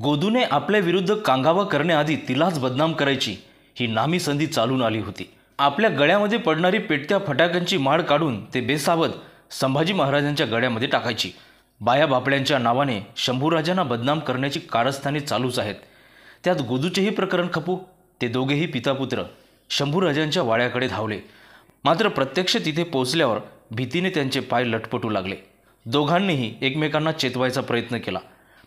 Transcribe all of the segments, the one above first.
गोदूने आपल्या विरुद्ध कांगावा करण्याआधी तिलाच बदनाम करायची ही नामी संधी चालून आली होती आपल्या गळ्यामध्ये पडणारी पेटत्या फटाक्यांची माळ काढून ते बेसावध संभाजी महाराजांच्या गळ्यामध्ये टाकायची बाया बापड्यांच्या नावाने शंभूराजांना बदनाम करण्याची कारस्थाने चालूच आहेत त्यात गोदूचेही प्रकरण खपू ते दोघेही पितापुत्र शंभूराजांच्या वाड्याकडे धावले मात्र प्रत्यक्ष तिथे पोचल्यावर भीतीने त्यांचे पाय लटपटू लागले दोघांनीही एकमेकांना चेतवायचा प्रयत्न केला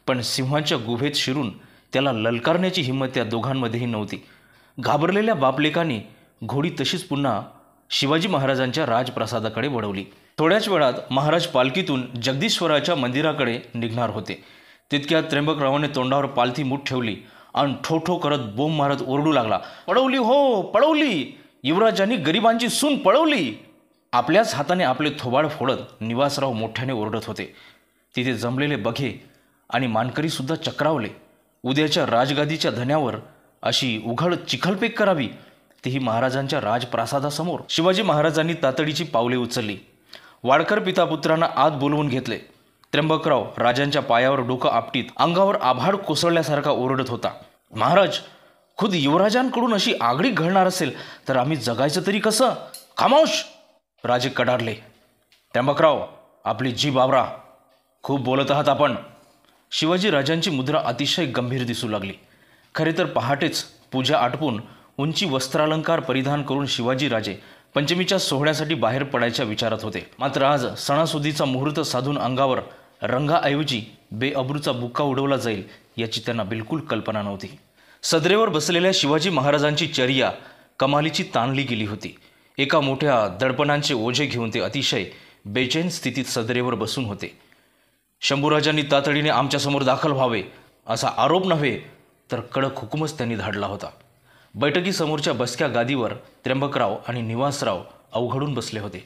पण सिंहाच्या गुहेत शिरून त्याला ललकारण्याची हिंमत त्या दोघांमध्येही नव्हती घाबरलेल्या बापलेकांनी घोडी तशीच पुन्हा शिवाजी महाराजांच्या राजप्रसादाकडे वळवली थोड्याच वेळात महाराज पालखीतून जगदीश्वराच्या मंदिराकडे निघणार होते तितक्यात त्र्यंबकरावाने तोंडावर पालथी मूठ ठेवली आणि ठोठो करत बोंब मारत ओरडू लागला पळवली हो पळवली युवराजांनी गरिबांची सून पळवली आपल्याच हाताने आपले थोबाड फोडत निवासराव मोठ्याने ओरडत होते तिथे जमलेले बघे आणि मानकरीसुद्धा चक्रावले उद्याच्या राजगादीच्या धन्यावर अशी उघड चिखलपेक करावी तेही महाराजांच्या राजप्रासादासमोर शिवाजी महाराजांनी तातडीची पावले उचलली वाडकर पितापुत्रांना आत बोलवून घेतले त्र्यंबकराव राजांच्या पायावर डोकं आपटीत अंगावर आभाड कोसळल्यासारखा ओरडत होता महाराज खुद युवराजांकडून अशी आगळी घडणार असेल तर आम्ही जगायचं तरी कसं खामोश राजे कडारले त्र्यंबकराव आपली जी बाबरा खूप बोलत आहात आपण शिवाजीराजांची मुद्रा अतिशय गंभीर दिसू लागली खरे तर पहाटेच पूजा आटपून उंची वस्त्रालंकार परिधान करून शिवाजीराजे पंचमीच्या सोहळ्यासाठी बाहेर पडायच्या विचारात होते मात्र आज सणासुदीचा मुहूर्त साधून अंगावर रंगाऐवजी बेअब्रूचा बुक्का उडवला जाईल याची त्यांना बिलकुल कल्पना नव्हती सदरेवर बसलेल्या शिवाजी महाराजांची चर्या कमालीची ताणली गेली होती एका मोठ्या दडपणांचे ओझे घेऊन ते अतिशय बेचैन स्थितीत सदरेवर बसून होते शंभूराजांनी तातडीने आमच्यासमोर दाखल व्हावे असा आरोप नव्हे तर कडक हुकूमच त्यांनी धाडला होता बैठकीसमोरच्या बसक्या गादीवर त्र्यंबकराव आणि निवासराव अवघडून बसले होते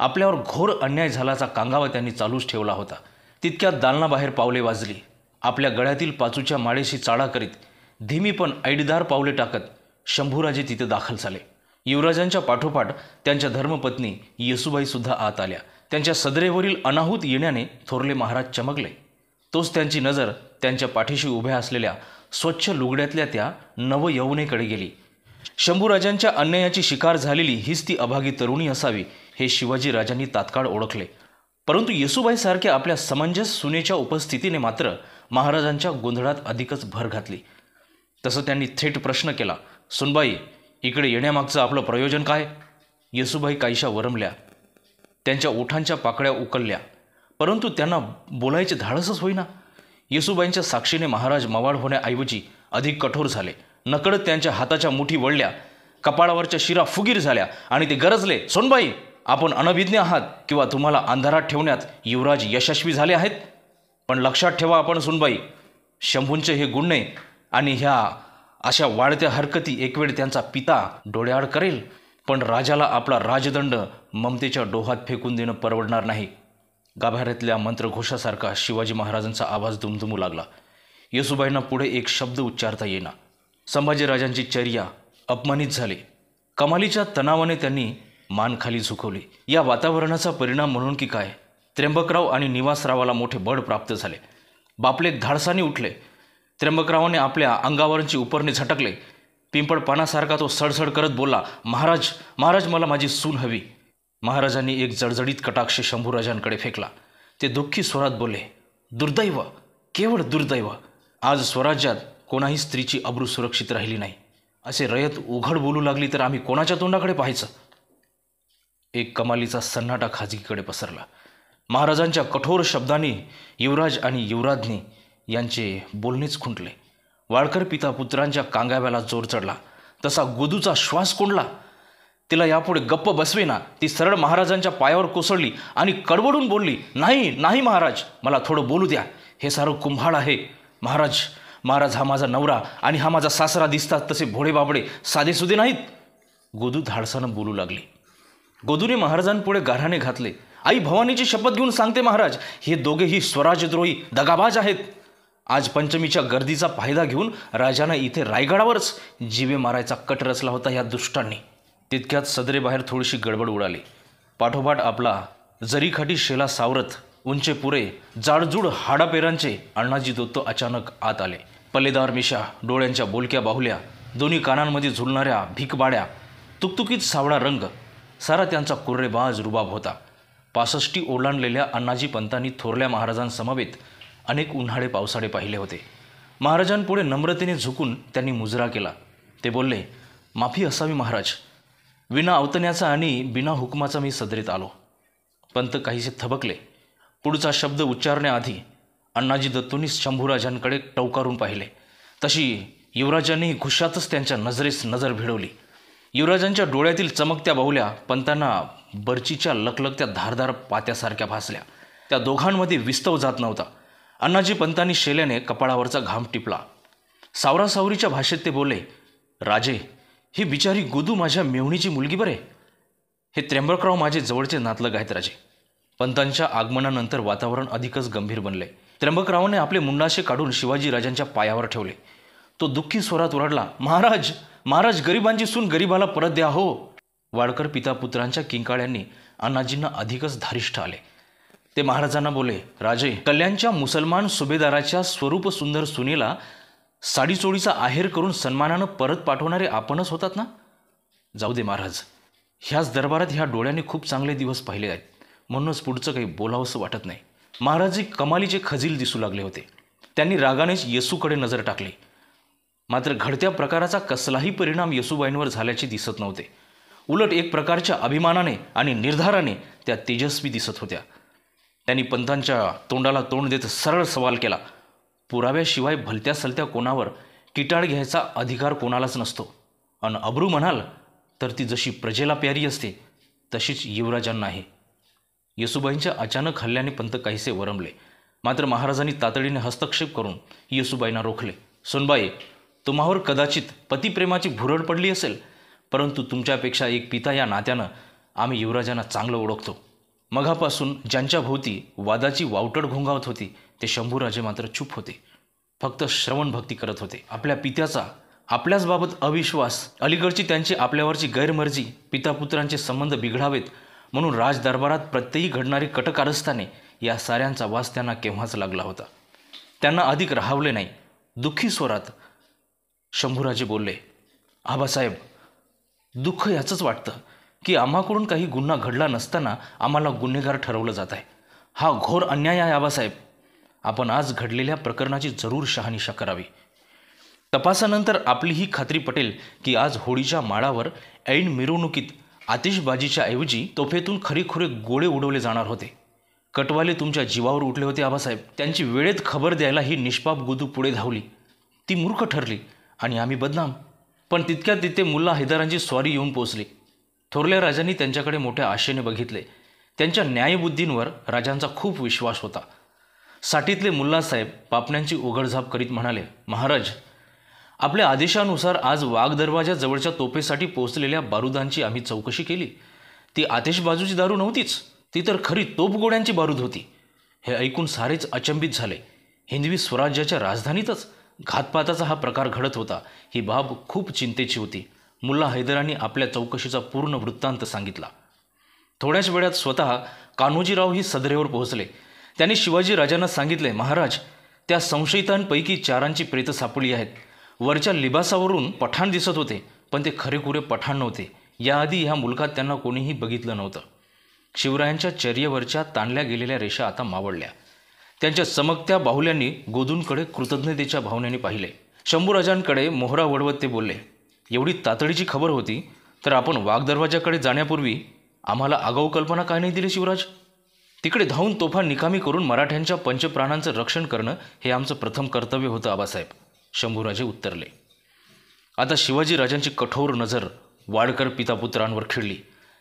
आपल्यावर घोर अन्याय झाल्याचा कांगावा त्यांनी चालूच ठेवला होता तितक्यात दालनाबाहेर पावले वाजली आपल्या गळ्यातील पाचूच्या माळेशी चाळा करीत धीमी पण ऐडीदार पावले टाकत शंभूराजे तिथे दाखल झाले युवराजांच्या पाठोपाठ त्यांच्या धर्मपत्नी येसुबाईसुद्धा आत आल्या त्यांच्या सदरेवरील अनाहूत येण्याने थोरले महाराज चमकले तोच त्यांची नजर त्यांच्या पाठीशी उभ्या असलेल्या स्वच्छ लुगड्यातल्या त्या नवयवनेकडे गेली शंभूराजांच्या अन्यायाची शिकार झालेली हीच ती अभागी तरुणी असावी हे शिवाजीराजांनी तात्काळ ओळखले परंतु येसुबाईसारख्या आपल्या समंजस सुनेच्या उपस्थितीने मात्र महाराजांच्या गोंधळात अधिकच भर घातली तसं त्यांनी थेट प्रश्न केला सुनबाई इकडे येण्यामागचं आपलं प्रयोजन काय येसुबाई काहीशा वरमल्या त्यांच्या ओठांच्या पाकळ्या उकलल्या परंतु त्यांना बोलायचे धाडसच होईना येसुबाईंच्या साक्षीने महाराज मवाळ होण्याऐवजी अधिक कठोर झाले नकळत त्यांच्या हाताच्या मुठी वळल्या कपाळावरच्या शिरा फुगीर झाल्या आणि ते गरजले सोनबाई आपण अनभिज्ञ आहात किंवा तुम्हाला अंधारात ठेवण्यात युवराज यशस्वी झाले आहेत पण लक्षात ठेवा आपण सुनबाई शंभूंचे हे गुणणे आणि ह्या अशा वाढत्या हरकती एकवेळ त्यांचा पिता डोळ्याआड करेल पण राजाला आपला राजदंड ममतेच्या डोहात फेकून देणं परवडणार नाही गाभाऱ्यातल्या मंत्रघोषासारखा शिवाजी महाराजांचा आवाज दुमदुमू लागला येसुबाईंना पुढे एक शब्द उच्चारता येईना संभाजीराजांची चर्या अपमानित झाली कमालीच्या तणावाने त्यांनी मान खाली झुकवली या वातावरणाचा परिणाम म्हणून की काय त्र्यंबकराव आणि निवासरावाला मोठे बळ प्राप्त झाले बापले धाडसाने उठले त्र्यंबकरावाने आपल्या अंगावरांची उपरणे झटकले पानासारखा तो सडसड करत बोलला महाराज महाराज मला माझी सून हवी महाराजांनी एक जडजडीत कटाक्ष शंभूराजांकडे फेकला ते दुःखी स्वरात बोलले दुर्दैव केवळ दुर्दैव आज स्वराज्यात कोणाही स्त्रीची अब्रू सुरक्षित राहिली नाही असे रयत उघड बोलू लागली तर आम्ही कोणाच्या तोंडाकडे पाहायचं एक कमालीचा सन्नाटा खाजगीकडे पसरला महाराजांच्या कठोर शब्दांनी युवराज आणि युवराज्ञी यांचे बोलणेच खुंटले वाळकर पिता पुत्रांच्या कांगाव्याला जोर चढला तसा गोदूचा श्वास कोंडला तिला यापुढे गप्प बसवेना ती सरळ महाराजांच्या पायावर कोसळली आणि कडवडून बोलली नाही नाही महाराज मला थोडं बोलू द्या हे सारं कुंभाळ आहे महाराज महाराज हा माझा नवरा आणि हा माझा सासरा दिसतात तसे भोळे बाबडे साधेसुधे नाहीत गोदू धाडसानं बोलू लागली गोदूने महाराजांपुढे गाऱ्हाणे घातले आई भवानीची शपथ घेऊन सांगते महाराज हे दोघेही स्वराजद्रोही दगाबाज आहेत आज पंचमीच्या गर्दीचा फायदा घेऊन राजानं इथे रायगडावरच जीवे मारायचा कट रचला होता या दुष्टांनी तितक्यात सदरेबाहेर थोडीशी गडबड उडाली पाठोपाठ आपला जरीखाटी शेला सावरत उंचे पुरे जाडजूड हाडापेरांचे अण्णाजी दोत्तो अचानक आत आले पल्लेदार मिशा डोळ्यांच्या बोलक्या बाहुल्या दोन्ही कानांमध्ये झुलणाऱ्या भिकबाड्या तुकतुकीत सावळा रंग सारा त्यांचा कुर्रेबाज रुबाब होता पासष्टी ओलांडलेल्या अण्णाजी पंतांनी थोरल्या महाराजांसमवेत अनेक उन्हाळे पावसाळे पाहिले होते महाराजांपुढे नम्रतेने झुकून त्यांनी मुजरा केला ते बोलले माफी असावी महाराज विना अवतण्याचा आणि बिना हुकमाचा मी सदरीत आलो पंत काहीसे थबकले पुढचा शब्द उच्चारण्याआधी अण्णाजी दत्तूंनी शंभूराजांकडे टवकारून पाहिले तशी युवराजांनी घुशातच त्यांच्या नजरेस नजर भिडवली युवराजांच्या डोळ्यातील चमकत्या बाहुल्या पंतांना बर्चीच्या लखलखत्या धारदार पात्यासारख्या भासल्या त्या दोघांमध्ये विस्तव जात नव्हता अण्णाजी पंतांनी शेल्याने कपाळावरचा घाम टिपला सावरासावरीच्या भाषेत ते बोलले राजे ही बिचारी गोदू माझ्या मेवणीची मुलगी बरे हे त्र्यंबकराव माझे जवळचे नातलग आहेत राजे पंतांच्या आगमनानंतर वातावरण अधिकच गंभीर बनले त्र्यंबकरावाने आपले मुंडाशे काढून शिवाजी राजांच्या पायावर ठेवले तो दुःखी स्वरात ओरडला महाराज महाराज गरिबांची सून गरिबाला परत द्या हो वाडकर पिता पुत्रांच्या किंकाळ्यांनी अण्णाजींना अधिकच धारिष्ठ आले ते महाराजांना बोले राजे कल्याणच्या मुसलमान सुभेदाराच्या स्वरूप सुंदर सुनेला साडीचोडीचा आहेर करून सन्मानानं परत पाठवणारे आपणच होतात ना जाऊ दे महाराज ह्याच दरबारात ह्या डोळ्याने खूप चांगले दिवस पाहिले आहेत म्हणूनच पुढचं काही बोलावंसं वाटत नाही महाराज कमालीचे खजील दिसू लागले होते त्यांनी रागानेच येसूकडे नजर टाकली मात्र घडत्या प्रकाराचा कसलाही परिणाम येसूबाईंवर झाल्याचे दिसत नव्हते उलट एक प्रकारच्या अभिमानाने आणि निर्धाराने त्या तेजस्वी दिसत होत्या त्यांनी पंथांच्या तोंडाला तोंड देत सरळ सवाल केला पुराव्याशिवाय भलत्या सलत्या कोणावर किटाळ घ्यायचा अधिकार कोणालाच नसतो अन अब्रू म्हणाल तर ती जशी प्रजेला प्यारी असते तशीच आहे येसुबाईंच्या अचानक हल्ल्याने पंत काहीसे वरमले मात्र महाराजांनी तातडीने हस्तक्षेप करून येसुबाईंना रोखले सोनबाई तुम्हावर कदाचित पतिप्रेमाची भुरळ पडली असेल परंतु तुमच्यापेक्षा एक पिता या नात्यानं आम्ही युवराजांना चांगलं ओळखतो मघापासून ज्यांच्या भोवती वादाची वावटड घोंगावत होती ते शंभूराजे मात्र चुप होते फक्त श्रवण भक्ती करत होते आपल्या पित्याचा आपल्याच बाबत अविश्वास अलीकडची त्यांची आपल्यावरची गैरमर्जी पितापुत्रांचे संबंध बिघडावेत म्हणून राजदरबारात प्रत्ययी घडणारी कटकारस्थाने या साऱ्यांचा वास त्यांना केव्हाच लागला होता त्यांना अधिक राहावले नाही दुःखी स्वरात शंभूराजे बोलले आबासाहेब दुःख याचंच वाटतं की आम्हाकडून काही गुन्हा घडला नसताना आम्हाला गुन्हेगार ठरवलं जात आहे हा घोर अन्याय आहे आबासाहेब आपण आज घडलेल्या प्रकरणाची जरूर शहानिशा करावी तपासानंतर आपली ही खात्री पटेल की आज होळीच्या माळावर ऐन मिरवणुकीत आतिषबाजीच्या ऐवजी तोफेतून खरेखुरे गोळे उडवले जाणार होते कटवाले तुमच्या जीवावर उठले होते आबासाहेब त्यांची वेळेत खबर द्यायला ही निष्पाप गुदू पुढे धावली ती मूर्ख ठरली आणि आम्ही बदनाम पण तितक्यात तिथे मुल्ला हैदारांची स्वारी येऊन पोचली थोरल्या राजांनी त्यांच्याकडे मोठ्या आशेने बघितले त्यांच्या न्यायबुद्धींवर राजांचा खूप विश्वास होता साठीतले मुल्लासाहेब पापण्यांची उघडझाप करीत म्हणाले महाराज आपल्या आदेशानुसार आज वाघ दरवाजाजवळच्या तोफेसाठी पोहोचलेल्या बारुदांची आम्ही चौकशी केली ती बाजूची दारू नव्हतीच ती तर खरी तोपगोड्यांची बारूद होती हे ऐकून सारेच अचंबित झाले हिंदवी स्वराज्याच्या राजधानीतच घातपाताचा हा प्रकार घडत होता ही बाब खूप चिंतेची होती मुल्ला हैदरांनी आपल्या चौकशीचा पूर्ण वृत्तांत सांगितला थोड्याच वेळात स्वतः कान्होजीराव ही सदरेवर पोहोचले त्यांनी शिवाजी राजांना सांगितले महाराज त्या संशयितांपैकी चारांची प्रेत सापडली आहेत वरच्या लिबासावरून पठाण दिसत होते पण ते खरेखुरे पठाण नव्हते याआधी ह्या मुलखात त्यांना कोणीही बघितलं नव्हतं शिवरायांच्या चर्येवरच्या ताणल्या गेलेल्या रेषा आता मावळल्या त्यांच्या चमकत्या बाहुल्यांनी गोदूंकडे कृतज्ञतेच्या भावनेने पाहिले शंभूराजांकडे मोहरा वडवत ते बोलले एवढी तातडीची खबर होती तर आपण वाघदरवाजाकडे जाण्यापूर्वी आम्हाला आगाऊ कल्पना काय नाही दिली शिवराज तिकडे धावून तोफा निकामी करून मराठ्यांच्या पंचप्राणांचं रक्षण करणं हे आमचं प्रथम कर्तव्य होतं आबासाहेब शंभूराजे उत्तरले आता शिवाजीराजांची कठोर नजर वाडकर पितापुत्रांवर खिळली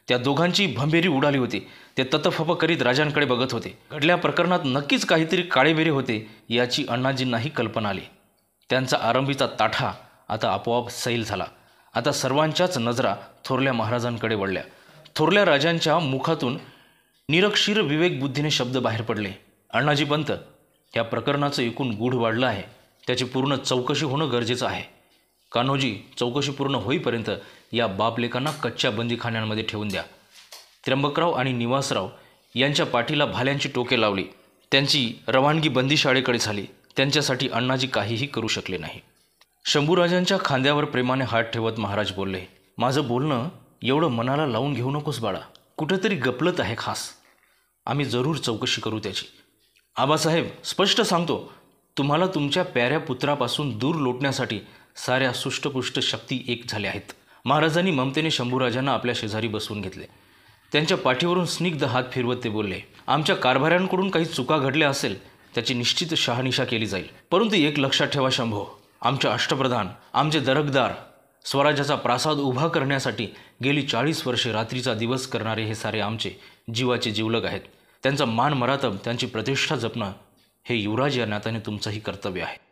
त्या दोघांची भंभेरी उडाली होती ते ततफफ करीत राजांकडे बघत होते घडल्या प्रकरणात नक्कीच काहीतरी काळेबेरे होते याची अण्णाजींनाही कल्पना आली त्यांचा आरंभीचा ताठा आता आपोआप सैल झाला आता सर्वांच्याच नजरा थोरल्या महाराजांकडे वळल्या थोरल्या राजांच्या मुखातून निरक्षीर विवेकबुद्धीने शब्द बाहेर पडले अण्णाजी पंत या प्रकरणाचं एकूण गूढ वाढलं आहे त्याची पूर्ण चौकशी होणं गरजेचं आहे कान्होजी चौकशी पूर्ण होईपर्यंत या बापलेकांना कच्च्या बंदीखान्यांमध्ये ठेवून द्या त्र्यंबकराव आणि निवासराव यांच्या पाठीला भाल्यांची टोके लावली त्यांची रवानगी बंदी शाळेकडे झाली त्यांच्यासाठी अण्णाजी काहीही करू शकले नाही शंभूराजांच्या खांद्यावर प्रेमाने हात ठेवत महाराज बोलले माझं बोलणं एवढं मनाला लावून घेऊ नकोस बाळा कुठंतरी गपलत आहे खास आम्ही जरूर चौकशी करू त्याची आबासाहेब स्पष्ट सांगतो तुम्हाला तुमच्या प्याऱ्या पुत्रापासून दूर लोटण्यासाठी साऱ्या सुष्टपुष्ट शक्ती एक झाल्या आहेत महाराजांनी ममतेने शंभूराजांना आपल्या शेजारी बसवून घेतले त्यांच्या पाठीवरून स्निग्ध हात फिरवत ते बोलले आमच्या कारभाऱ्यांकडून काही चुका घडल्या असेल त्याची निश्चित शहानिशा केली जाईल परंतु एक लक्षात ठेवा शंभू आमचे अष्टप्रधान आमचे दरकदार स्वराज्याचा प्रासाद उभा करण्यासाठी गेली चाळीस वर्षे रात्रीचा दिवस करणारे हे सारे आमचे जीवाचे जीवलग आहेत त्यांचा मान मरातम त्यांची प्रतिष्ठा जपणं हे युवराज या नात्याने तुमचंही कर्तव्य आहे